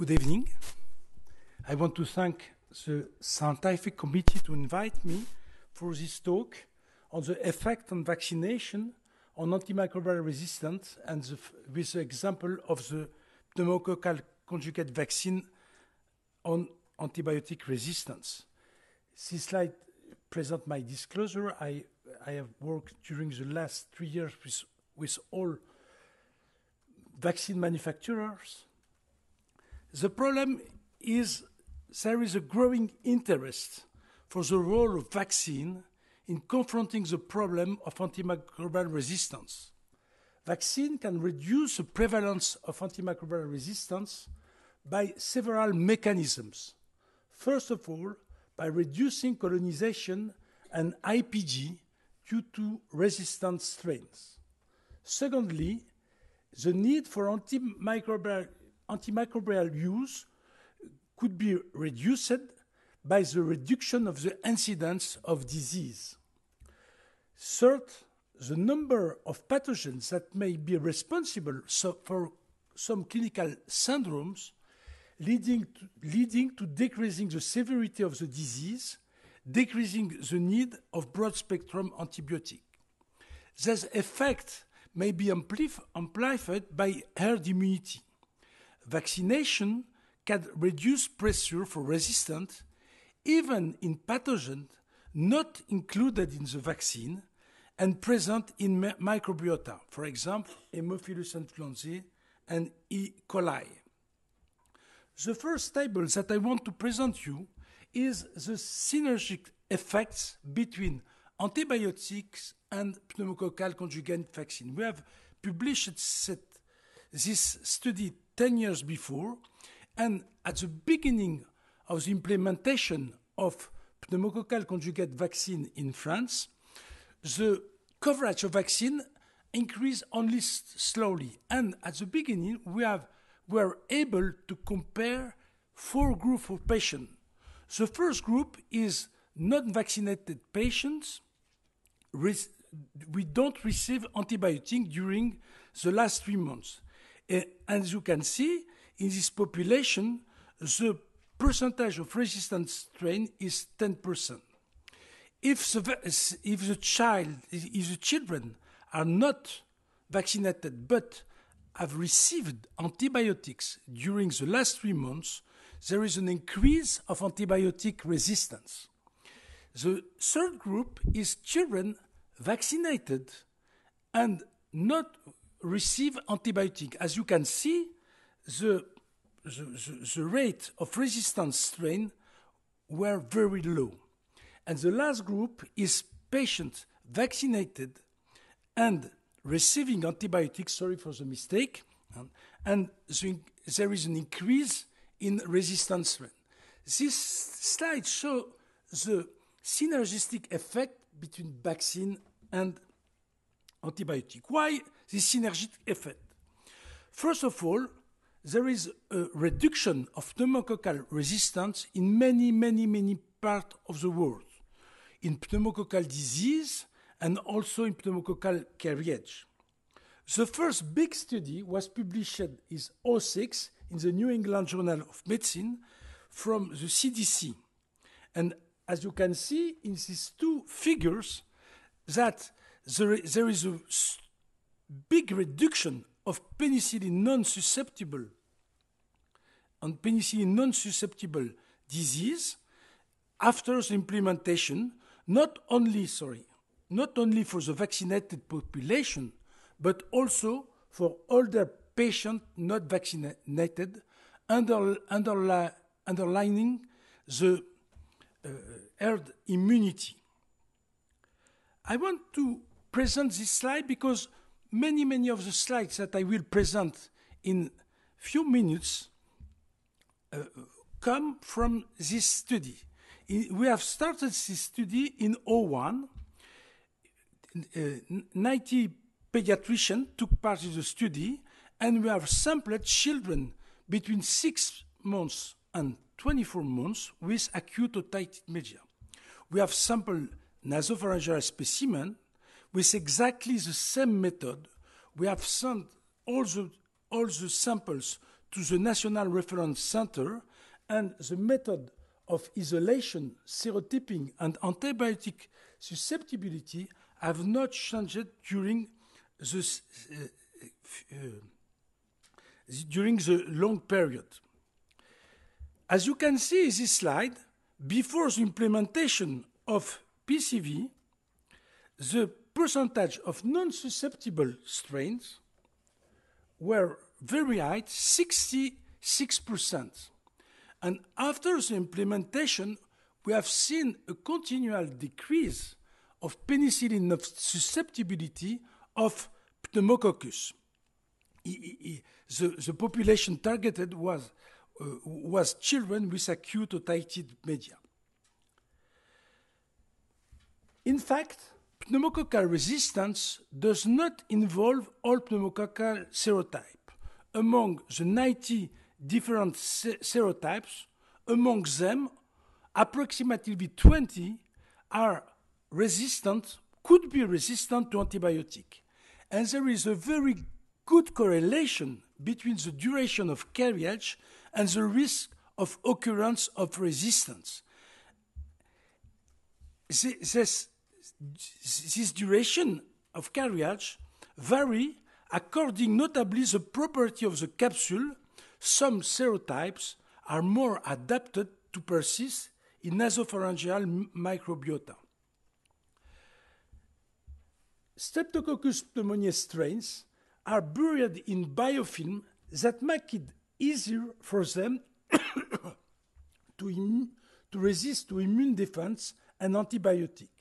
Good evening. I want to thank the scientific committee to invite me for this talk on the effect on vaccination on antimicrobial resistance and the with the example of the pneumococcal conjugate vaccine on antibiotic resistance. This slide presents my disclosure. I, I have worked during the last three years with, with all vaccine manufacturers the problem is there is a growing interest for the role of vaccine in confronting the problem of antimicrobial resistance. Vaccine can reduce the prevalence of antimicrobial resistance by several mechanisms. First of all, by reducing colonization and IPG due to resistant strains. Secondly, the need for antimicrobial antimicrobial use could be reduced by the reduction of the incidence of disease. Third, the number of pathogens that may be responsible so for some clinical syndromes, leading to, leading to decreasing the severity of the disease, decreasing the need of broad spectrum antibiotic. This effect may be amplified by herd immunity vaccination can reduce pressure for resistance even in pathogens not included in the vaccine and present in microbiota, for example, Haemophilus influenzae and E. coli. The first table that I want to present you is the synergic effects between antibiotics and pneumococcal conjugate vaccine. We have published this study 10 years before. And at the beginning of the implementation of pneumococcal conjugate vaccine in France, the coverage of vaccine increased only slowly. And at the beginning, we have, were able to compare four groups of patients. The first group is non-vaccinated patients. We don't receive antibiotic during the last three months as you can see, in this population, the percentage of resistant strain is 10%. If the, if the child, if the children are not vaccinated but have received antibiotics during the last three months, there is an increase of antibiotic resistance. The third group is children vaccinated and not receive antibiotic. As you can see, the, the, the rate of resistance strain were very low. And the last group is patients vaccinated and receiving antibiotics, sorry for the mistake, and the, there is an increase in resistance strain. This slide shows the synergistic effect between vaccine and antibiotic. Why this synergic effect. First of all, there is a reduction of pneumococcal resistance in many, many, many parts of the world, in pneumococcal disease and also in pneumococcal carriage. The first big study was published in 06 in the New England Journal of Medicine from the CDC. And as you can see in these two figures, that there, there is a big reduction of penicillin non-susceptible on penicillin non-susceptible disease after implementation, not only, sorry, not only for the vaccinated population, but also for older patients not vaccinated, under, underli underlining the uh, herd immunity. I want to present this slide because many, many of the slides that I will present in few minutes uh, come from this study. we have started this study in 01. Uh, 90 pediatricians took part in the study, and we have sampled children between 6 months and 24 months with acute otitis media. We have sampled nasopharyngeal specimens with exactly the same method, we have sent all the, all the samples to the National Reference Center, and the method of isolation, serotyping, and antibiotic susceptibility have not changed during the, uh, uh, during the long period. As you can see in this slide, before the implementation of PCV, the percentage of non-susceptible strains were very high, 66%. And after the implementation, we have seen a continual decrease of penicillin susceptibility of pneumococcus. The, the population targeted was, uh, was children with acute otitis media. In fact, pneumococcal resistance does not involve all pneumococcal serotypes. Among the 90 different serotypes, among them, approximately 20 are resistant, could be resistant to antibiotic. And there is a very good correlation between the duration of carriage and the risk of occurrence of resistance. This this duration of carriage vary according notably the property of the capsule. Some serotypes are more adapted to persist in nasopharyngeal microbiota. Streptococcus pneumoniae strains are buried in biofilm that make it easier for them to, to resist to immune defense and antibiotics.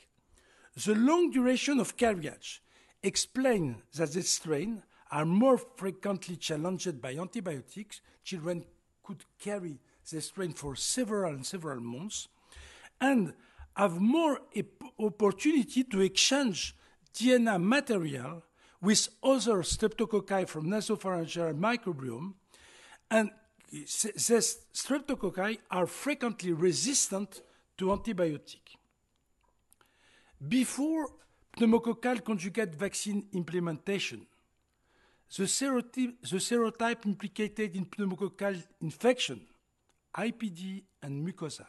The long duration of carriage explains that these strains are more frequently challenged by antibiotics. Children could carry the strain for several and several months and have more opportunity to exchange DNA material with other streptococci from nasopharyngeal microbiome and these streptococci are frequently resistant to antibiotics. Before pneumococcal conjugate vaccine implementation, the serotype, the serotype implicated in pneumococcal infection, IPD and mucosal,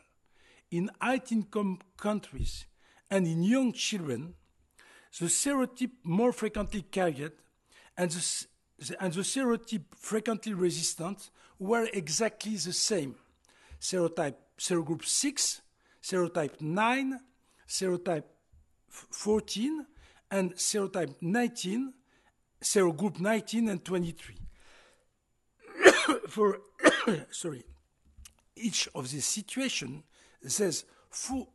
in high-income countries and in young children, the serotype more frequently carried and the, the, and the serotype frequently resistant were exactly the same. Serotype serogroup 6, serotype 9, serotype 14 and serotype 19, serogroup 19 and 23. For sorry, each of these situation says four,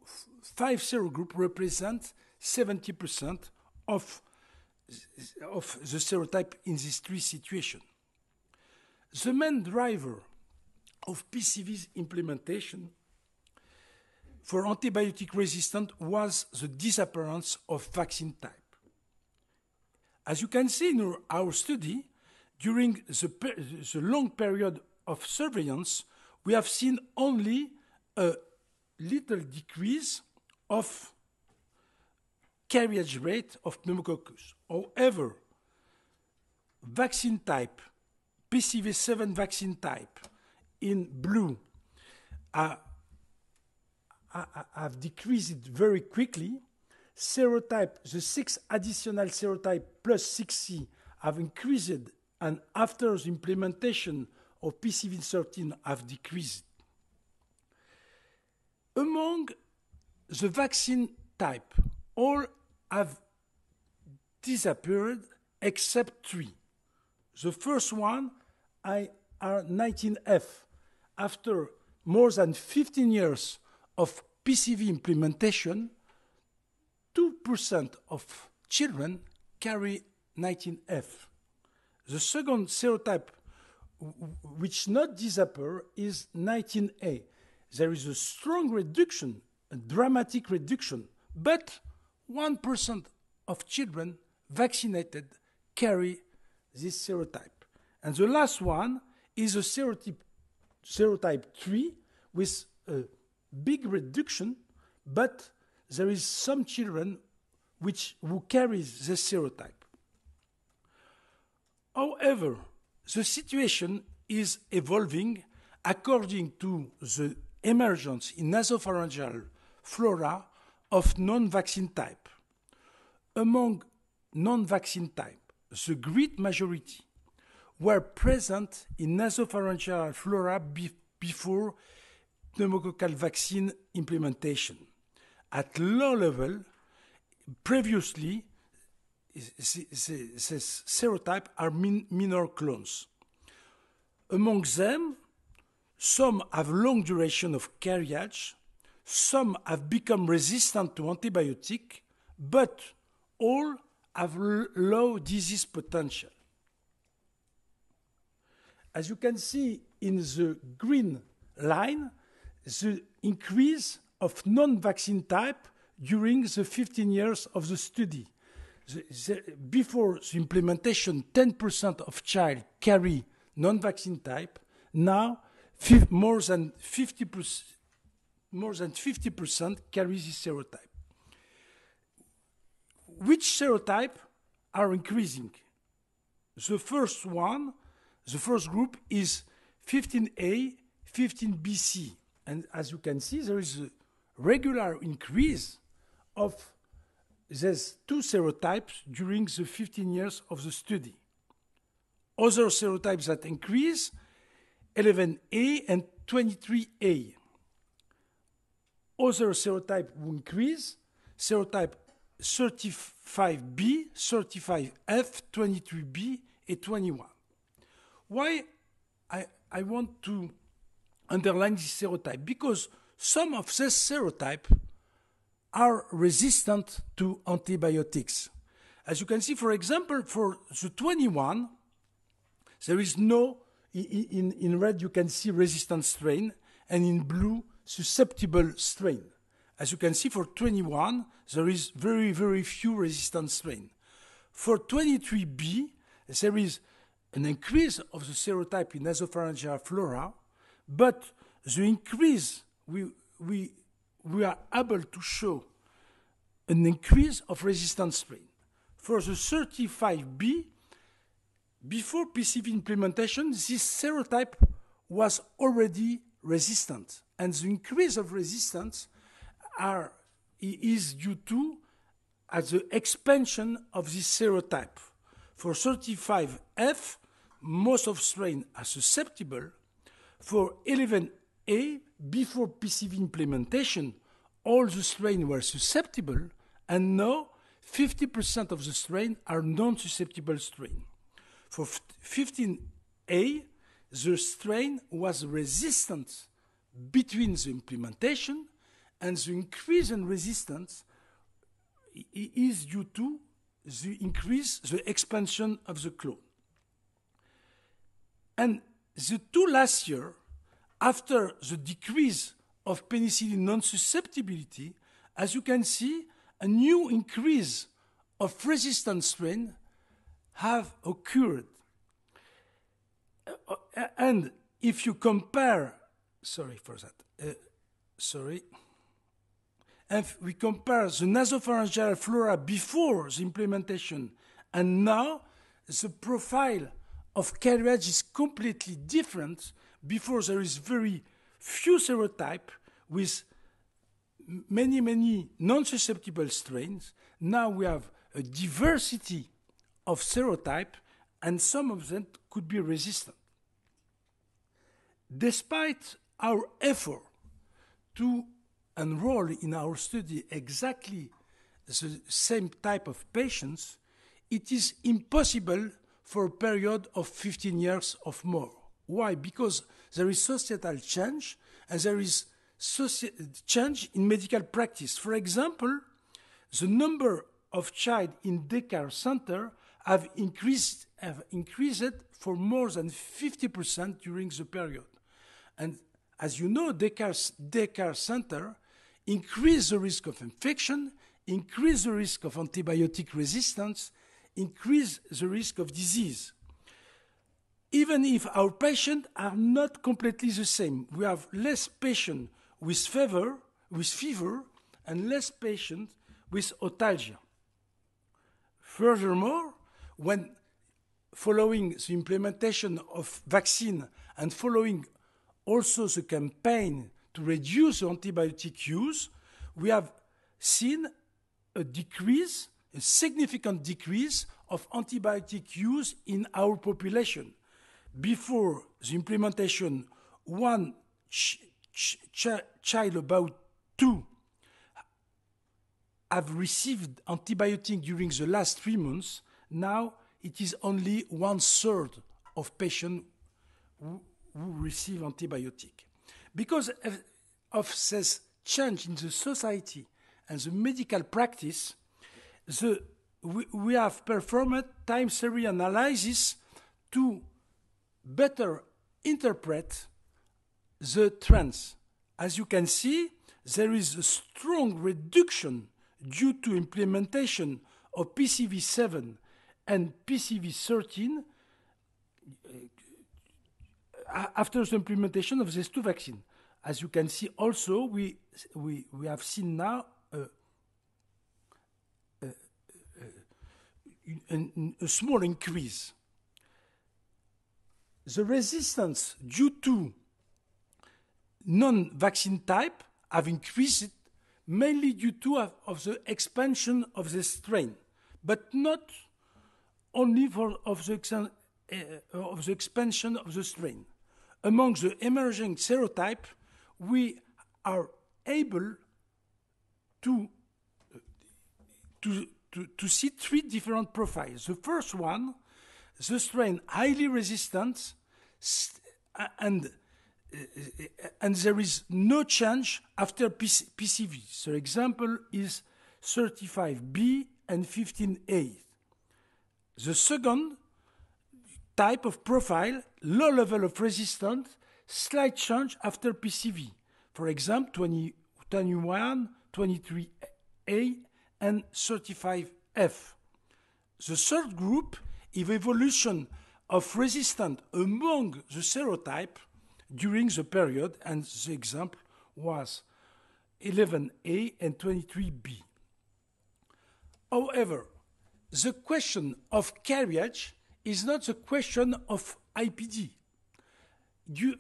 five serogroup represent 70% of of the serotype in these three situations. The main driver of PCV's implementation for antibiotic resistance was the disappearance of vaccine type. As you can see in our study, during the, the long period of surveillance, we have seen only a little decrease of carriage rate of pneumococcus. However, vaccine type, PCV7 vaccine type in blue, uh, have decreased very quickly. Serotype, the six additional serotype plus 6C have increased, and after the implementation of PCV13 have decreased. Among the vaccine type, all have disappeared except three. The first one, IR19F, after more than 15 years of PCV implementation, 2% of children carry 19F. The second serotype which not disappear is 19A. There is a strong reduction, a dramatic reduction, but 1% of children vaccinated carry this serotype. And the last one is a serotype, serotype 3 with a uh, big reduction, but there is some children which who carries the serotype. However, the situation is evolving according to the emergence in nasopharyngeal flora of non-vaccine type. Among non-vaccine type, the great majority were present in nasopharyngeal flora be before pneumococcal vaccine implementation. At low level, previously, these serotypes are min minor clones. Among them, some have long duration of carriage, some have become resistant to antibiotic, but all have low disease potential. As you can see in the green line, the increase of non-vaccine type during the 15 years of the study. The, the, before the implementation, 10% of child carry non-vaccine type. Now, more than 50% more than 50% carry this serotype. Which serotype are increasing? The first one, the first group is 15A, 15BC. And as you can see, there is a regular increase of these two serotypes during the 15 years of the study. Other serotypes that increase, 11A and 23A. Other serotype will increase, serotype 35B, 35F, 23B, and 21. Why I, I want to underlying serotype because some of this serotypes are resistant to antibiotics. As you can see, for example, for the 21, there is no, in, in red you can see resistant strain, and in blue, susceptible strain. As you can see, for 21, there is very, very few resistant strain. For 23B, there is an increase of the serotype in nasopharyngeal flora, but the increase, we, we, we are able to show an increase of resistance strain. For the 35B, before PCV implementation, this serotype was already resistant. And the increase of resistance are, is due to at uh, the expansion of this serotype. For 35F, most of strain are susceptible for 11A, before PCV implementation, all the strains were susceptible, and now 50% of the strains are non-susceptible strains. For 15A, the strain was resistant between the implementation and the increase in resistance is due to the increase, the expansion of the clone. And the two last year, after the decrease of penicillin non-susceptibility, as you can see, a new increase of resistant strain have occurred. Uh, uh, and if you compare, sorry for that, uh, sorry, if we compare the nasopharyngeal flora before the implementation and now, the profile of carriage is completely different before there is very few serotype with many, many non-susceptible strains. Now we have a diversity of serotype and some of them could be resistant. Despite our effort to enroll in our study exactly the same type of patients, it is impossible for a period of 15 years or more. Why? Because there is societal change and there is change in medical practice. For example, the number of child in daycare center have increased, have increased for more than 50% during the period. And as you know, daycare, daycare center increase the risk of infection, increase the risk of antibiotic resistance, increase the risk of disease. Even if our patients are not completely the same, we have less patients with fever, with fever and less patients with otalgia. Furthermore, when following the implementation of vaccine and following also the campaign to reduce antibiotic use, we have seen a decrease a significant decrease of antibiotic use in our population. Before the implementation, one ch ch child about two have received antibiotic during the last three months. Now it is only one third of patients who, who receive antibiotic. Because of this change in the society and the medical practice, the, we, we have performed time series analysis to better interpret the trends. As you can see, there is a strong reduction due to implementation of PCV7 and PCV13 uh, after the implementation of these two vaccines. As you can see also, we, we, we have seen now a small increase. The resistance due to non-vaccine type have increased mainly due to of, of the expansion of the strain, but not only for of the, uh, of the expansion of the strain. Among the emerging serotype, we are able to, to, to, to see three different profiles. The first one, the strain highly resistant, and uh, uh, and there is no change after PC, PCV. So example is 35B and 15A. The second type of profile, low level of resistance, slight change after PCV. For example, 20, 21, 23A and 35F. The third group is evolution of resistance among the serotype during the period, and the example was 11A and 23B. However, the question of carriage is not the question of IPD. You,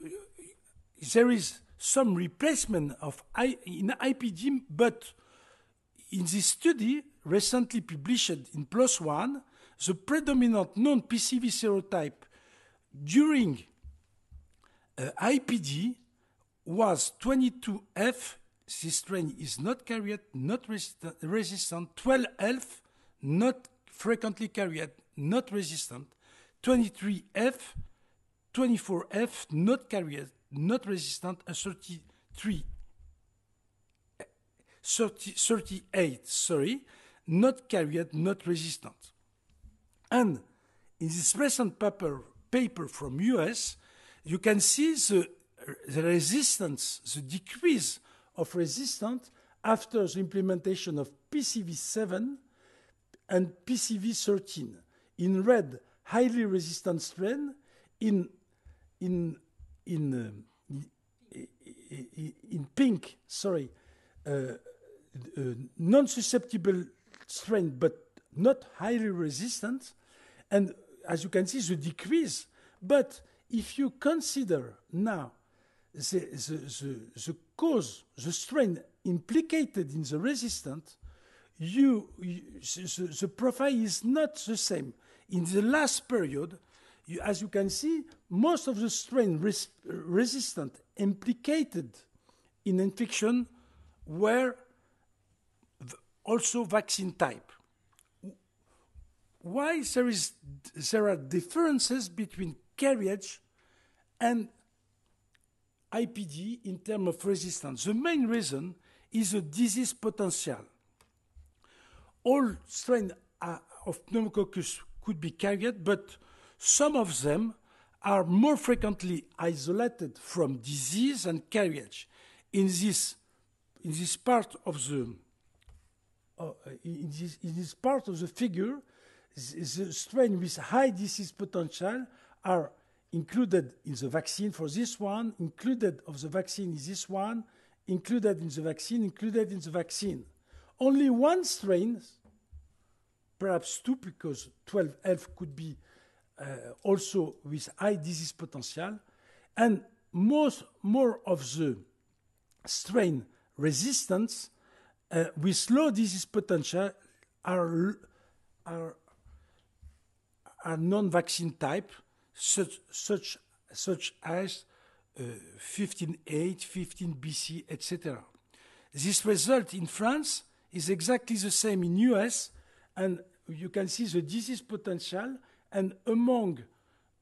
there is some replacement of I, in IPD, but in this study, recently published in PLOS ONE, the predominant non-PCV serotype during uh, IPD was 22F, this strain is not carried, not resistant, resistant, 12F, not frequently carried, not resistant, 23F, 24F, not carried, not resistant, and 33 38, sorry, not carried, not resistant. And in this present paper, paper from US, you can see the, the resistance, the decrease of resistance after the implementation of PCV 7 and PCV 13. In red, highly resistant strain. In, in, in, um, in pink, sorry, uh, uh, non-susceptible strain but not highly resistant. And as you can see, the decrease. But if you consider now the, the, the, the cause, the strain implicated in the resistant, you, you the, the, profile is not the same. In the last period, you, as you can see, most of the strain res, resistant implicated in infection were also vaccine type. Why there, is, there are differences between carriage and IPD in terms of resistance? The main reason is the disease potential. All strains of pneumococcus could be carried, but some of them are more frequently isolated from disease and carriage. In this, in this part of the uh, in, this, in, this, part of the figure, the strain with high disease potential are included in the vaccine for this one, included of the vaccine is this one, included in the vaccine, included in the vaccine. Only one strain, perhaps two, because 12F could be uh, also with high disease potential, and most more of the strain resistance uh, with low disease potential are, are, are non-vaccine type, such, such, such as uh, 15 15BC, etc. This result in France is exactly the same in US, and you can see the disease potential, and among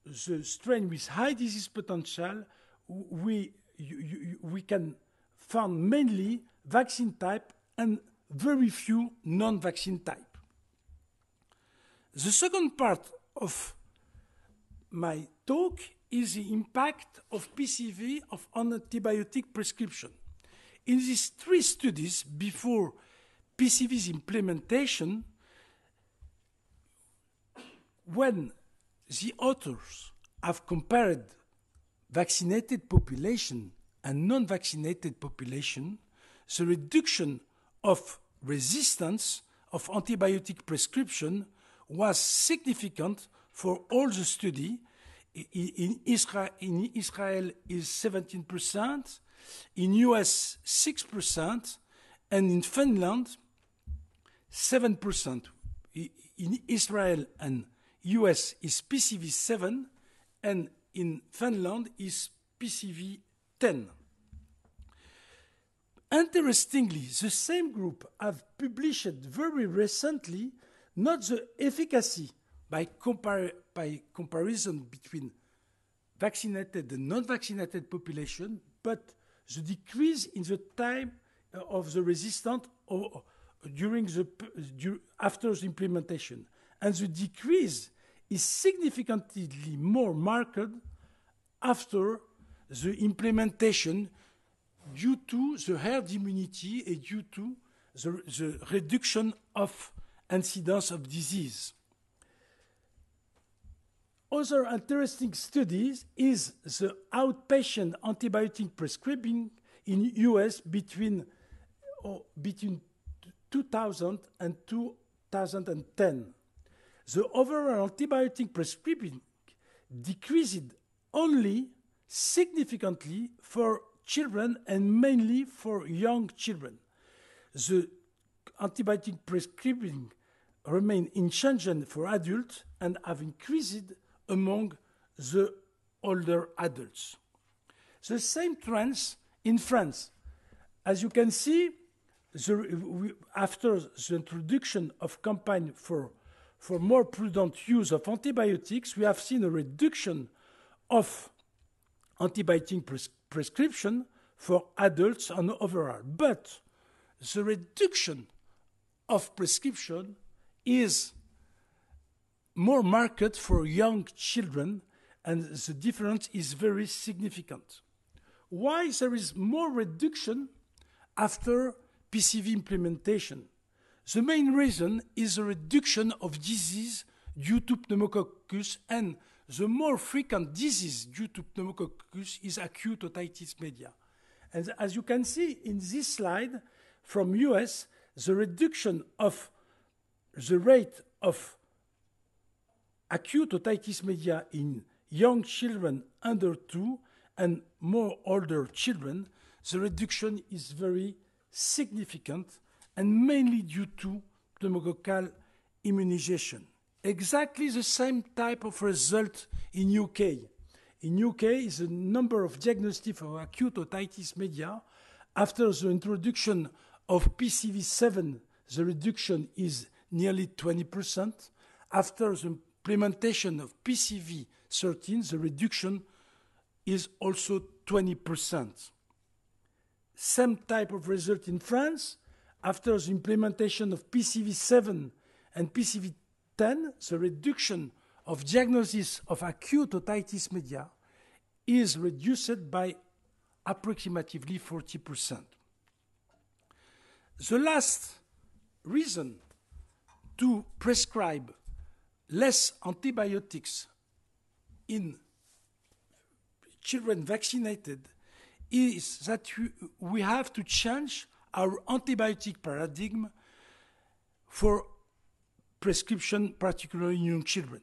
the strain with high disease potential, we, you, you, we can find mainly vaccine type and very few non-vaccine type. The second part of my talk is the impact of PCV of on antibiotic prescription. In these three studies before PCV's implementation, when the authors have compared vaccinated population and non-vaccinated population, the reduction of resistance of antibiotic prescription was significant for all the study. In Israel, in Israel is 17%, in US 6%, and in Finland 7%. In Israel and US is PCV 7, and in Finland is PCV 10. Interestingly, the same group have published very recently not the efficacy by, compar by comparison between vaccinated and non-vaccinated population, but the decrease in the time uh, of the resistance or during the after the implementation, and the decrease is significantly more marked after the implementation due to the herd immunity and due to the, the reduction of incidence of disease. Other interesting studies is the outpatient antibiotic prescribing in US between, oh, between 2000 and 2010. The overall antibiotic prescribing decreased only significantly for children and mainly for young children. The antibiotic prescribing remain unchanged for adults and have increased among the older adults. The same trends in France. As you can see, the, after the introduction of campaign for, for more prudent use of antibiotics, we have seen a reduction of antibiotic pres prescription for adults and overall. But the reduction of prescription is more marked for young children and the difference is very significant. Why there is more reduction after PCV implementation? The main reason is the reduction of disease due to pneumococcus and the more frequent disease due to pneumococcus is acute otitis media. And as you can see in this slide from US, the reduction of the rate of acute otitis media in young children under two and more older children, the reduction is very significant and mainly due to pneumococcal immunization exactly the same type of result in UK. In UK is the number of diagnosis of acute otitis media after the introduction of PCV7 the reduction is nearly 20%. After the implementation of PCV13 the reduction is also 20%. Same type of result in France after the implementation of PCV7 and PCV 10, the reduction of diagnosis of acute otitis media is reduced by approximately 40%. The last reason to prescribe less antibiotics in children vaccinated is that we have to change our antibiotic paradigm for prescription, particularly in young children.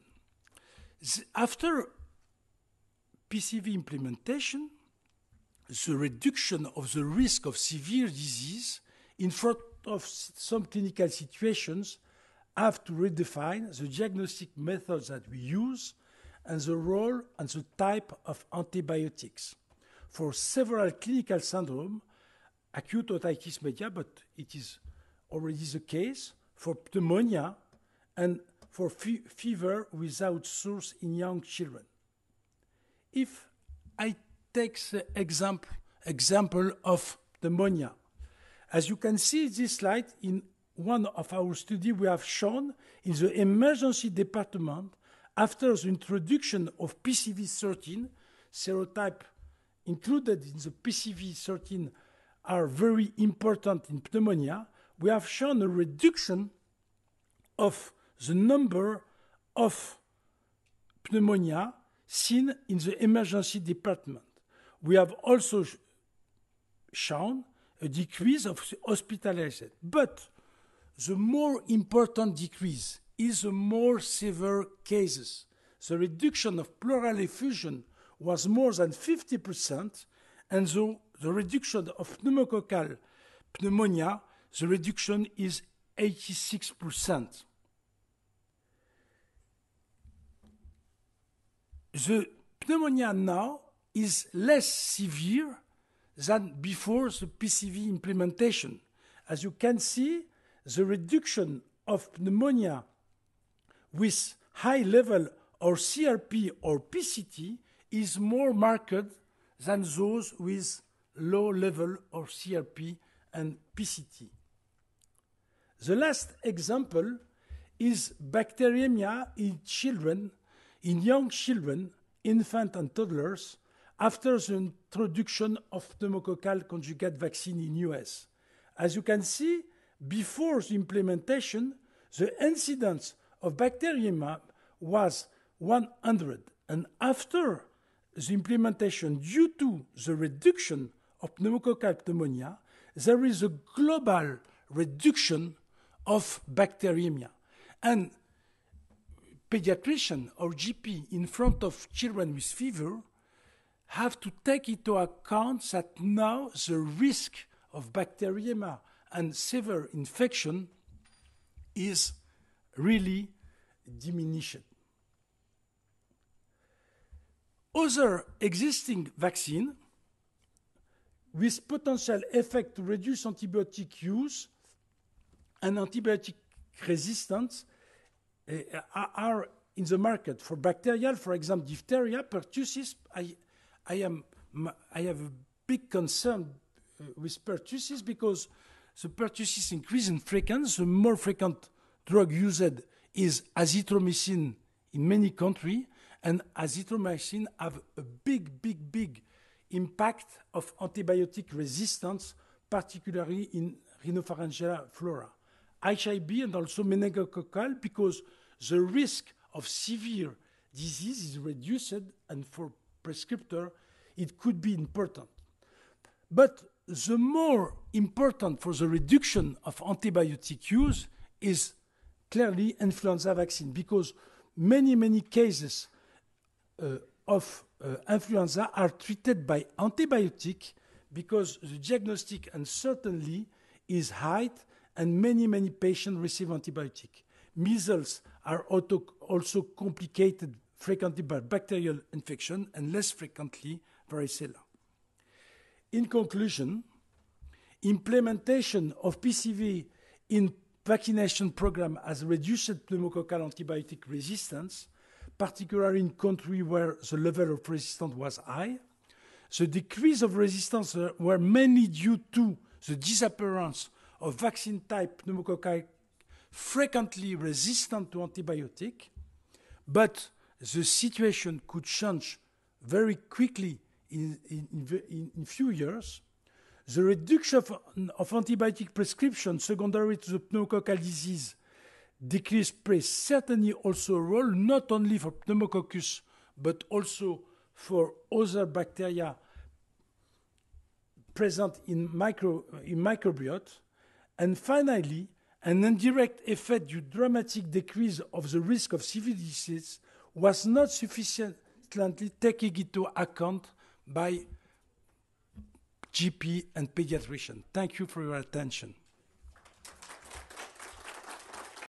After PCV implementation, the reduction of the risk of severe disease in front of some clinical situations have to redefine the diagnostic methods that we use and the role and the type of antibiotics. For several clinical syndrome, acute otitis media, but it is already the case, for pneumonia, and for fe fever without source in young children. If I take the example, example of pneumonia, as you can see this slide, in one of our studies we have shown in the emergency department, after the introduction of PCV13, serotype included in the PCV13 are very important in pneumonia, we have shown a reduction of the number of pneumonia seen in the emergency department. We have also shown a decrease of hospitalization, but the more important decrease is the more severe cases. The reduction of pleural effusion was more than 50%, and so the reduction of pneumococcal pneumonia, the reduction is 86%. the pneumonia now is less severe than before the PCV implementation. As you can see, the reduction of pneumonia with high level or CRP or PCT is more marked than those with low level of CRP and PCT. The last example is bacteremia in children in young children, infants and toddlers after the introduction of pneumococcal conjugate vaccine in US. As you can see, before the implementation, the incidence of bacteremia was 100, and after the implementation, due to the reduction of pneumococcal pneumonia, there is a global reduction of bacteremia. And pediatrician or GP in front of children with fever have to take into account that now the risk of bacteremia and severe infection is really diminished. Other existing vaccine with potential effect to reduce antibiotic use and antibiotic resistance Eh, eh, are in the market. For bacterial, for example, diphtheria, pertussis, I, I, am, I have a big concern uh, with pertussis because the pertussis increase in frequency. The more frequent drug used is azithromycin in many countries, and azithromycin have a big, big, big impact of antibiotic resistance, particularly in rhinopharyngeal flora. HIV and also meningococcal because the risk of severe disease is reduced and for prescriptor it could be important. But the more important for the reduction of antibiotic use is clearly influenza vaccine because many, many cases uh, of uh, influenza are treated by antibiotic because the diagnostic uncertainty is high and many, many patients receive antibiotic. Measles are also complicated frequently by bacterial infection and less frequently varicella. In conclusion, implementation of PCV in vaccination program has reduced pneumococcal antibiotic resistance, particularly in countries where the level of resistance was high. The decrease of resistance uh, were mainly due to the disappearance of vaccine type pneumococci frequently resistant to antibiotic, but the situation could change very quickly in, in, in few years. The reduction of, of antibiotic prescription secondary to the pneumococcal disease decrease plays certainly also a role not only for pneumococcus but also for other bacteria present in, micro, in microbiota and finally, an indirect effect due dramatic decrease of the risk of civil disease was not sufficiently taken into account by GP and pediatrician. Thank you for your attention.